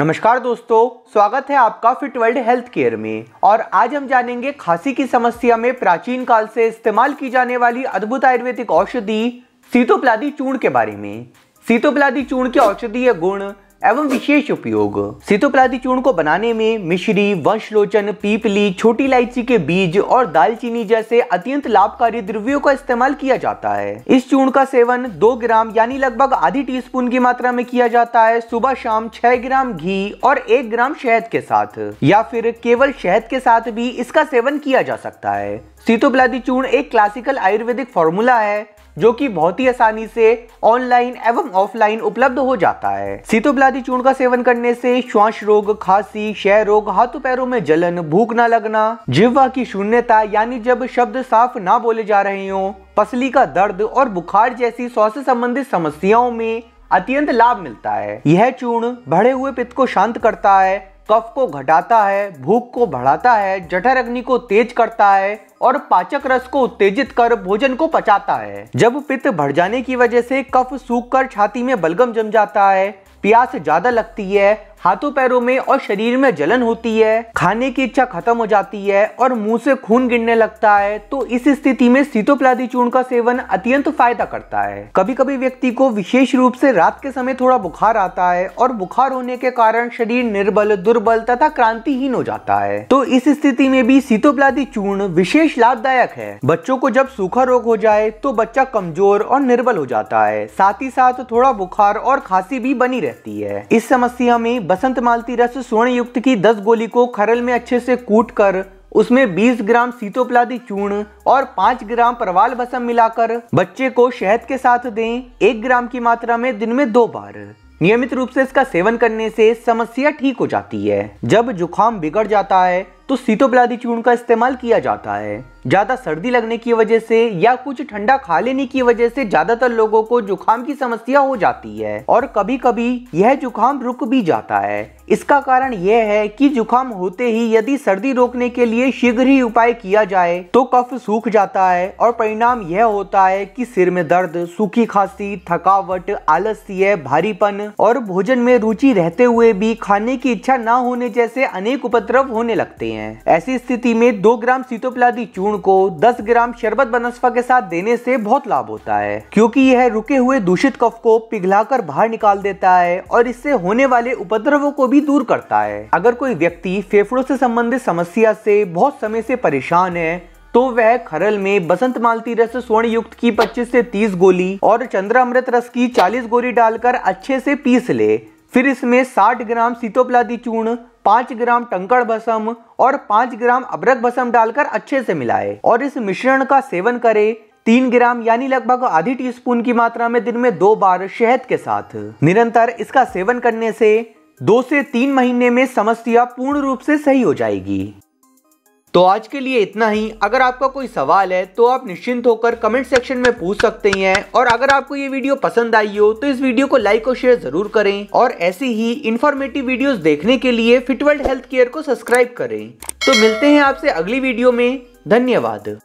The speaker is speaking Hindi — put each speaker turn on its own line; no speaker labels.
नमस्कार दोस्तों स्वागत है आपका फिट वर्ल्ड हेल्थ केयर में और आज हम जानेंगे खांसी की समस्या में प्राचीन काल से इस्तेमाल की जाने वाली अद्भुत आयुर्वेदिक औषधि सीतोप्लादी चूर्ण के बारे में सीतोप्लादी चूर्ण के औषधीय गुण एवं विशेष उपयोग सीतोपलादी चूर्ण को बनाने में मिश्री वंशलोचन पीपली छोटी इलायची के बीज और दालचीनी जैसे अत्यंत लाभकारी द्रव्यों का इस्तेमाल किया जाता है इस चूर्ण का सेवन दो ग्राम यानी लगभग आधी टी स्पून की मात्रा में किया जाता है सुबह शाम छह ग्राम घी और एक ग्राम शहद के साथ या फिर केवल शहद के साथ भी इसका सेवन किया जा सकता है सीतोपलादी चूर्ण एक क्लासिकल आयुर्वेदिक फॉर्मूला है जो कि बहुत ही आसानी से ऑनलाइन एवं ऑफलाइन उपलब्ध हो जाता है सीतोबलादी चूर्ण का सेवन करने से श्वास रोग खांसी क्षय रोग हाथों पैरों में जलन भूख न लगना जिह्वा की शून्यता यानी जब शब्द साफ ना बोले जा रहे हो पसली का दर्द और बुखार जैसी स्वास्थ्य संबंधित समस्याओं में अत्यंत लाभ मिलता है यह चूर्ण बढ़े हुए पित्त को शांत करता है कफ को घटाता है भूख को बढ़ाता है जठर अग्नि को तेज करता है और पाचक रस को उत्तेजित कर भोजन को पचाता है जब पित्त भर जाने की वजह से कफ सूख कर छाती में बलगम जम जाता है प्यास ज्यादा लगती है हाथों पैरों में और शरीर में जलन होती है खाने की इच्छा खत्म हो जाती है और मुंह से खून गिरने लगता है तो इस स्थिति में सीतोप्लादी चूर्ण का सेवन अत्यंत फायदा करता है कभी कभी व्यक्ति को विशेष रूप से रात के समय थोड़ा बुखार आता है और बुखार होने के कारण शरीर निर्बल दुर्बल तथा क्रांतिहीन हो जाता है तो इस स्थिति में भी सीतोप्लादी चूर्ण विशेष लाभदायक है बच्चों को जब सूखा रोग हो जाए तो बच्चा कमजोर और निर्बल हो जाता है साथ ही साथ थोड़ा बुखार और खांसी भी बनी रहती है इस समस्या में बसंत मालती रस स्वर्ण युक्त की 10 गोली को खरल में अच्छे से कूट कर उसमें 20 ग्राम सीतोपलादी चूर्ण और 5 ग्राम प्रवाल बसम मिलाकर बच्चे को शहद के साथ दें एक ग्राम की मात्रा में दिन में दो बार नियमित रूप से इसका सेवन करने से समस्या ठीक हो जाती है जब जुकाम बिगड़ जाता है तो सीतोपलादी चूर्ण का इस्तेमाल किया जाता है ज़्यादा सर्दी लगने की वजह से या कुछ ठंडा खा लेने की वजह से ज़्यादातर लोगों को जुकाम की समस्या हो जाती है और कभी कभी यह जुकाम रुक भी जाता है इसका कारण यह है कि जुकाम होते ही यदि सर्दी रोकने के लिए शीघ्र ही उपाय किया जाए तो कफ सूख जाता है और परिणाम यह होता है कि सिर में दर्द सूखी खांसी थकावट आलस्य भारीपन और भोजन में रुचि रहते हुए भी खाने की इच्छा न होने जैसे अनेक उपद्रव होने लगते हैं ऐसी स्थिति में दो ग्राम सीतोपलादी चूर्ण भ्रूण को 10 ग्राम शरबत बनस्फा के साथ देने से बहुत लाभ होता है क्योंकि यह रुके हुए दूषित कफ को पिघलाकर बाहर निकाल देता है और इससे होने वाले उपद्रवों को भी दूर करता है अगर कोई व्यक्ति फेफड़ों से संबंधित समस्या से बहुत समय से परेशान है तो वह खरल में बसंत मालती रस स्वर्ण युक्त की 25 से 30 गोली और चंद्रामृत रस की 40 गोली डालकर अच्छे से पीस ले फिर इसमें 60 ग्राम सीतोपलादी चूर्ण पांच ग्राम टंकड़ भसम और पांच ग्राम अबरक भसम डालकर अच्छे से मिलाएं और इस मिश्रण का सेवन करें तीन ग्राम यानी लगभग आधी टीस्पून की मात्रा में दिन में दो बार शहद के साथ निरंतर इसका सेवन करने से दो से तीन महीने में समस्या पूर्ण रूप से सही हो जाएगी तो आज के लिए इतना ही अगर आपका कोई सवाल है तो आप निश्चिंत होकर कमेंट सेक्शन में पूछ सकते हैं और अगर आपको ये वीडियो पसंद आई हो तो इस वीडियो को लाइक और शेयर जरूर करें और ऐसी ही इन्फॉर्मेटिव वीडियोस देखने के लिए फिटवर्ल्ड हेल्थ केयर को सब्सक्राइब करें तो मिलते हैं आपसे अगली वीडियो में धन्यवाद